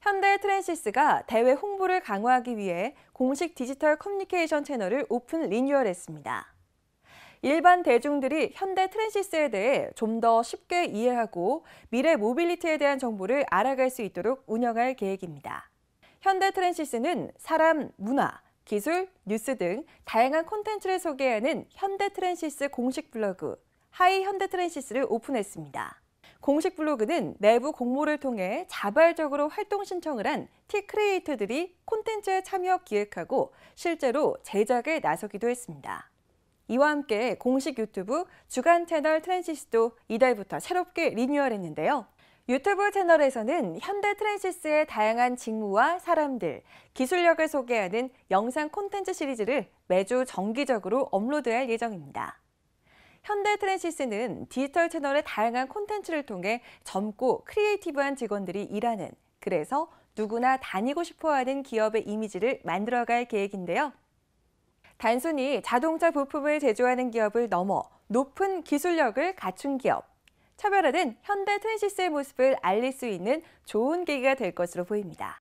현대 트랜시스가 대회 홍보를 강화하기 위해 공식 디지털 커뮤니케이션 채널을 오픈 리뉴얼했습니다. 일반 대중들이 현대 트랜시스에 대해 좀 더 쉽게 이해하고 미래 모빌리티에 대한 정보를 알아갈 수 있도록 운영할 계획입니다. 현대 트랜시스는 사람, 문화, 기술, 뉴스 등 다양한 콘텐츠를 소개하는 현대 트랜시스 공식 블로그 하이 현대 트랜시스를 오픈했습니다. 공식 블로그는 내부 공모를 통해 자발적으로 활동 신청을 한 티크리에이터들이 콘텐츠에 참여 기획하고 실제로 제작에 나서기도 했습니다. 이와 함께 공식 유튜브 주간 채널 트랜시스도 이달부터 새롭게 리뉴얼했는데요. 유튜브 채널에서는 현대 트랜시스의 다양한 직무와 사람들, 기술력을 소개하는 영상 콘텐츠 시리즈를 매주 정기적으로 업로드할 예정입니다. 현대 트랜시스는 디지털 채널의 다양한 콘텐츠를 통해 젊고 크리에이티브한 직원들이 일하는 그래서 누구나 다니고 싶어하는 기업의 이미지를 만들어갈 계획인데요. 단순히 자동차 부품을 제조하는 기업을 넘어 높은 기술력을 갖춘 기업, 차별화된 현대 트랜시스의 모습을 알릴 수 있는 좋은 계기가 될 것으로 보입니다.